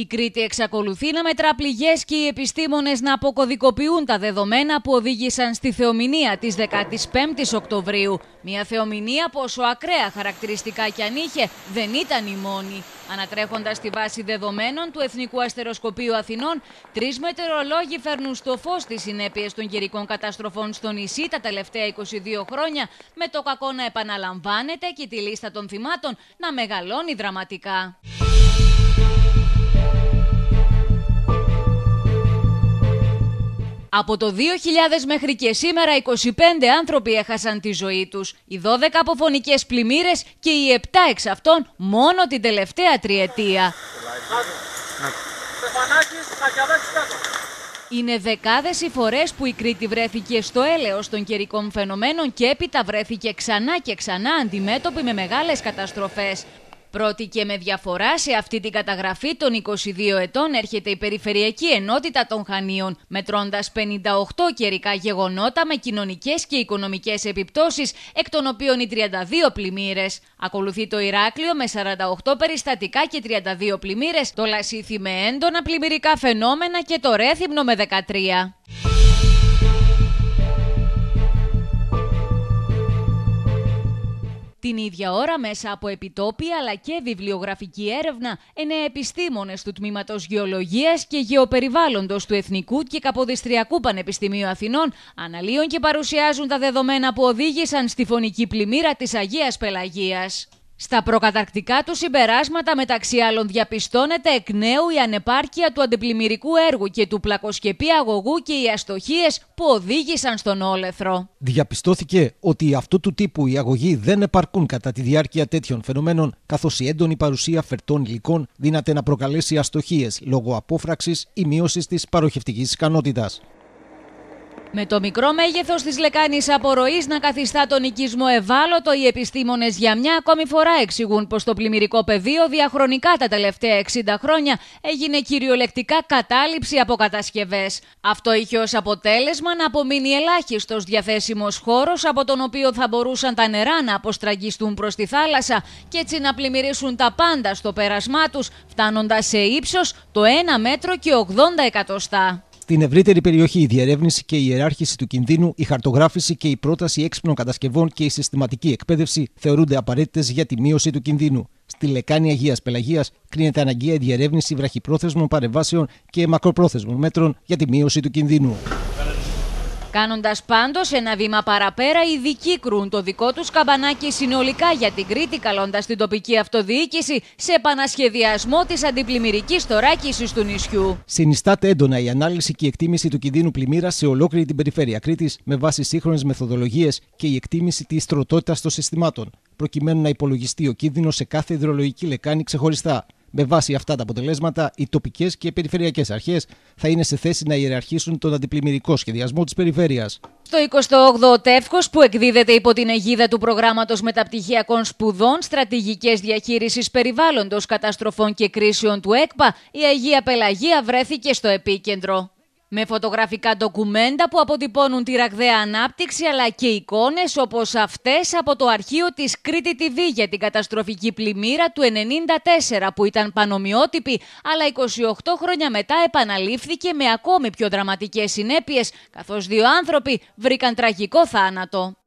Η Κρήτη εξακολουθεί να μετρά και οι επιστήμονες να αποκωδικοποιούν τα δεδομένα που οδήγησαν στη θεομηνία της 15η Οκτωβρίου. Μια θεομηνία πόσο ακραία χαρακτηριστικά κι αν είχε, δεν ήταν η μόνη. Ανατρέχοντας τη βάση δεδομένων του Εθνικού Αστεροσκοπείου Αθηνών, τρεις μετεωρολόγοι φέρνουν στο φως τις συνέπειες των καιρικών καταστροφών στο νησί τα τελευταία 22 χρόνια, με το κακό να επαναλαμβάνεται και τη λίστα των θυμάτων να μεγαλώνει δραματικά. Από το 2000 μέχρι και σήμερα 25 άνθρωποι έχασαν τη ζωή τους, οι 12 αποφωνικές πλημμύρες και οι 7 εξ αυτών μόνο την τελευταία τριετία. Είναι δεκάδες οι φορές που η Κρήτη βρέθηκε στο έλεος των καιρικών φαινομένων και έπειτα βρέθηκε ξανά και ξανά αντιμέτωπη με μεγάλες καταστροφές. Πρώτη και με διαφορά σε αυτή την καταγραφή των 22 ετών έρχεται η Περιφερειακή Ενότητα των Χανίων, μετρώντας 58 καιρικά γεγονότα με κοινωνικές και οικονομικές επιπτώσεις, εκ των οποίων οι 32 πλημμύρες. Ακολουθεί το Ηράκλειο με 48 περιστατικά και 32 πλημμύρες, το Λασίθι με έντονα πλημμυρικά φαινόμενα και το Ρέθυμνο με 13. Την ίδια ώρα, μέσα από επιτόπια αλλά και βιβλιογραφική έρευνα, επιστήμονες του τμήματος Γεωλογίας και Γεωπεριβάλλοντος του Εθνικού και Καποδιστριακού Πανεπιστημίου Αθηνών αναλύουν και παρουσιάζουν τα δεδομένα που οδήγησαν στη φωνική πλημμύρα της Αγίας Πελαγίας. Στα προκαταρκτικά του συμπεράσματα, μεταξύ άλλων, διαπιστώνεται εκ νέου η ανεπάρκεια του αντιπλημμυρικού έργου και του πλακοσκεπή αγωγού και οι αστοχίες που οδήγησαν στον όλεθρο. Διαπιστώθηκε ότι αυτού του τύπου οι αγωγοί δεν επαρκούν κατά τη διάρκεια τέτοιων φαινομένων, καθώς η έντονη παρουσία φερτών υλικών δύναται να προκαλέσει αστοχίες λόγω απόφραξης ή μείωσης της παροχευτικής ικανότητας. Με το μικρό μέγεθος της λεκάνης απορροής να καθιστά τον οικισμό ευάλωτο, οι επιστήμονες για μια ακόμη φορά εξηγούν πως το πλημμυρικό πεδίο διαχρονικά τα τελευταία 60 χρόνια έγινε κυριολεκτικά κατάληψη από κατασκευές. Αυτό είχε ως αποτέλεσμα να απομείνει ελάχιστος διαθέσιμος χώρος από τον οποίο θα μπορούσαν τα νερά να αποστραγγιστούν προς τη θάλασσα και έτσι να πλημμυρίσουν τα πάντα στο πέρασμά τους, φτάνοντας σε ύψος το 1 μέτρο και 80 εκατοστά. Στην ευρύτερη περιοχή, η διερεύνηση και η ιεράρχηση του κινδύνου, η χαρτογράφηση και η πρόταση έξυπνων κατασκευών και η συστηματική εκπαίδευση θεωρούνται απαραίτητες για τη μείωση του κινδύνου. Στη λεκάνη Αγίας Πελαγίας κρίνεται αναγκαία η διερεύνηση βραχυπρόθεσμων παρεμβάσεων και μακροπρόθεσμων μέτρων για τη μείωση του κινδύνου. Κάνοντας πάντως ένα βήμα παραπέρα, οι ειδικοί κρούν το δικό τους καμπανάκι συνολικά για την Κρήτη, καλώντας την τοπική αυτοδιοίκηση σε επανασχεδιασμό της αντιπλημμυρικής θωράκιση του νησιού. Συνιστάται έντονα η ανάλυση και η εκτίμηση του κινδύνου πλημμύρας σε ολόκληρη την περιφέρεια Κρήτης με βάση σύγχρονες μεθοδολογίες και η εκτίμηση της στρωτότητας των συστημάτων, προκειμένου να υπολογιστεί ο κίνδυνος σε κάθε υδρολογική λεκάνη ξεχωριστά. Με βάση αυτά τα αποτελέσματα, οι τοπικές και περιφερειακές αρχές θα είναι σε θέση να ιεραρχήσουν τον αντιπλημμυρικό σχεδιασμό της περιφέρειας. Στο 28ο Τεύχο, που εκδίδεται υπό την αιγίδα του προγράμματος μεταπτυχιακών σπουδών, στρατηγικές διαχείρισης περιβάλλοντος, καταστροφών και κρίσεων του ΕΚΠΑ, η Αγία Πελαγία βρέθηκε στο επίκεντρο. Με φωτογραφικά ντοκουμέντα που αποτυπώνουν τη ραγδαία ανάπτυξη αλλά και εικόνες όπως αυτές από το αρχείο της Κρήτη TV για την καταστροφική πλημμύρα του 1994 που ήταν πανομοιότυπη αλλά 28 χρόνια μετά επαναλήφθηκε με ακόμη πιο δραματικές συνέπειες καθώς δύο άνθρωποι βρήκαν τραγικό θάνατο.